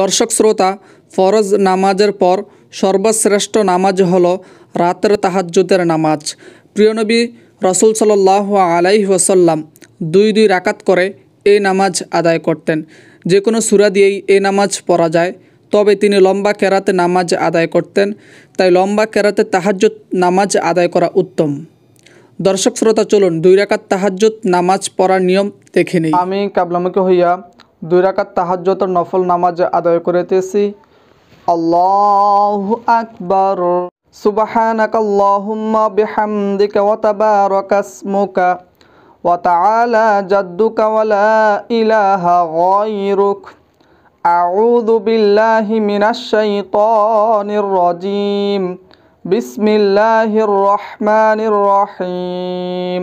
দর্শক শ্রোতা ফরজ নামাজের পর সর্বশ্রেষ্ঠ নামাজ হলো রাতের তাহাজ্জুদের নামাজ প্রিয়নবী রসুল সাল্লাহ আলাইহি ওসাল্লাম দুই দুই রাকাত করে এই নামাজ আদায় করতেন যে কোনো সুরা দিয়েই এই নামাজ পড়া যায় তবে তিনি লম্বা কেরাতে নামাজ আদায় করতেন তাই লম্বা কেরাতে তাহাজ্জুদ নামাজ আদায় করা উত্তম দর্শক শ্রোতা চলুন দুই রাকাত তাহাজ্জুদ নামাজ পড়ার নিয়ম দেখে নিই আমি কাবলামুখী হইয়া দুই রাকাত তাহাজ্যত নফল নামাজ আদায় করিতেছি আল্লাহ আকবর সুবাহানাক আল্লাহুম্মা বিহামদিকা ওয়া তাবারাকা ইসমুকা ওয়া তাআলা জাদ্দুকা ওয়া লা ইলাহা গায়রুক আউযু বিল্লাহি মিনাশ শাইতানির রাজীম বিসমিল্লাহির রহমানির রহিম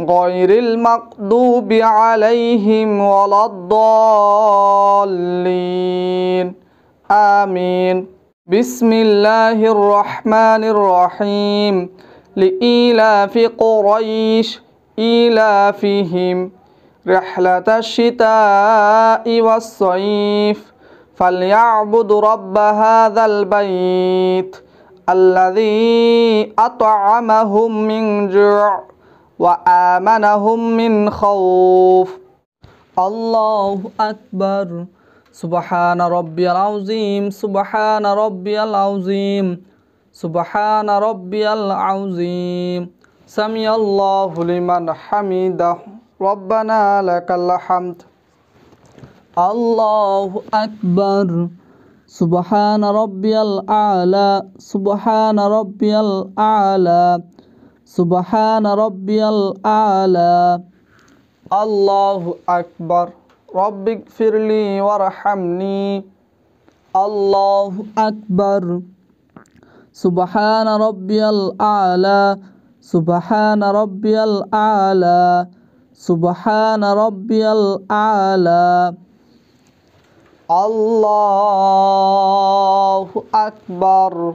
غير المقدوب عليهم ولا الضالين آمين بسم الله الرحمن الرحيم لإيلاف قريش إيلافهم رحلة الشتاء والصيف فليعبد رب هذا البيت الذي أطعمهم من جوع وآمنهم من خوف الله أكبر سبحان ربي العظيم سبحان ربي العظيم سبحان ربي العظيم سمي الله لمن حمده ربنا لك الحمد الله أكبر سبحان ربي الأعلى سبحان ربي الأعلى سبحان ربي الأعلى الله أكبر رب اغفر لي وارحمني الله أكبر سبحان ربي الأعلى سبحان ربي الأعلى سبحان ربي الأعلى الله أكبر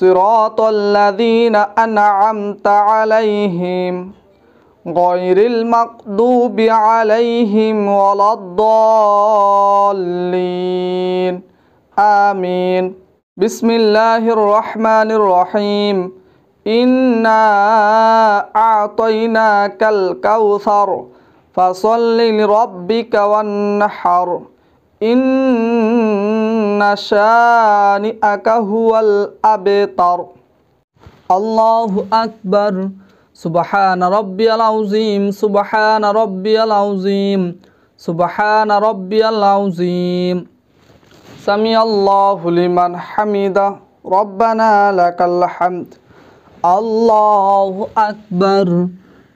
صراط الذين أنعمت عليهم غير المقدوب عليهم ولا الضالين آمين بسم الله الرحمن الرحيم إنا أعطيناك الكوثر فصل لربك وانحر إن شانئك هو الأبتر الله أكبر سبحان ربي العظيم سبحان ربي العظيم سبحان ربي العظيم سمي الله لمن حمده ربنا لك الحمد الله أكبر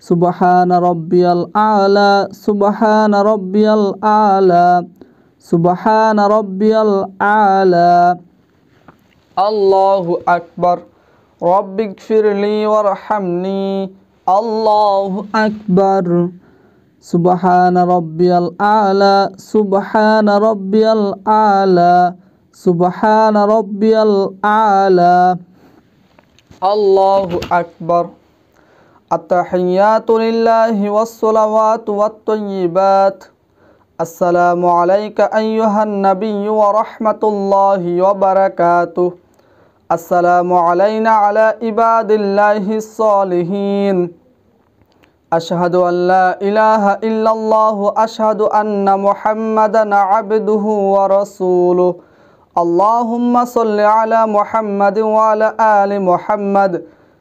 سبحان ربي الأعلى سبحان ربي الأعلى سبحان ربي الأعلى الله أكبر رب اغفر لي وارحمني الله أكبر سبحان ربي الأعلى سبحان ربي الأعلى سبحان ربي الأعلى الله أكبر التحيات لله والصلوات والطيبات السلام عليك أيها النبي ورحمة الله وبركاته السلام علينا على عباد الله الصالحين أشهد أن لا إله إلا الله أشهد أن محمدا عبده ورسوله اللهم صل على محمد وعلى آل محمد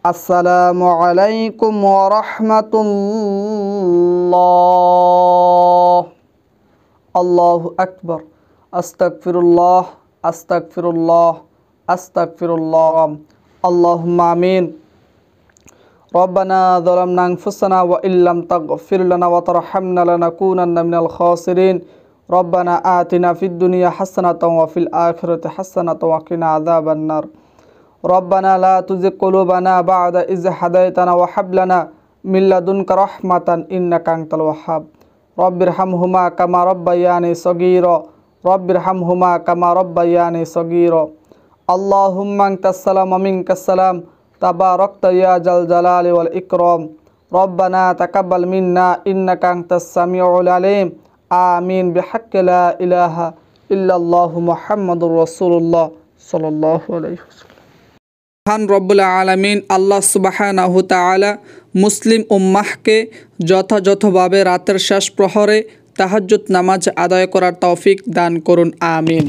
السلام عليكم ورحمة الله الله أكبر أستغفر الله أستغفر الله أستغفر الله اللهم آمين ربنا ظلمنا أنفسنا وإن لم تغفر لنا وترحمنا لنكونن من الخاسرين ربنا آتنا في الدنيا حسنة وفي الآخرة حسنة وقنا عذاب النار ربنا لا تزغ قلوبنا بعد إذ هديتنا وهب لنا من لدنك رحمة إنك أنت الوهاب رب ارحمهما كما ربياني صغيرا رب ارحمهما كما ربياني صغيرا اللهم أنت السلام ومنك السلام تباركت يا ذا جل الجلال والإكرام ربنا تقبل منا إنك أنت السميع العليم آمين بحق لا إله إلا الله محمد رسول الله صلى الله عليه وسلم খান রব্বুল আলমিন আল্লাহ সুবাহানাহু আলা মুসলিম উম্মাহকে যথাযথভাবে রাতের শেষ প্রহরে তাহাজুত নামাজ আদায় করার তৌফিক দান করুন আমিন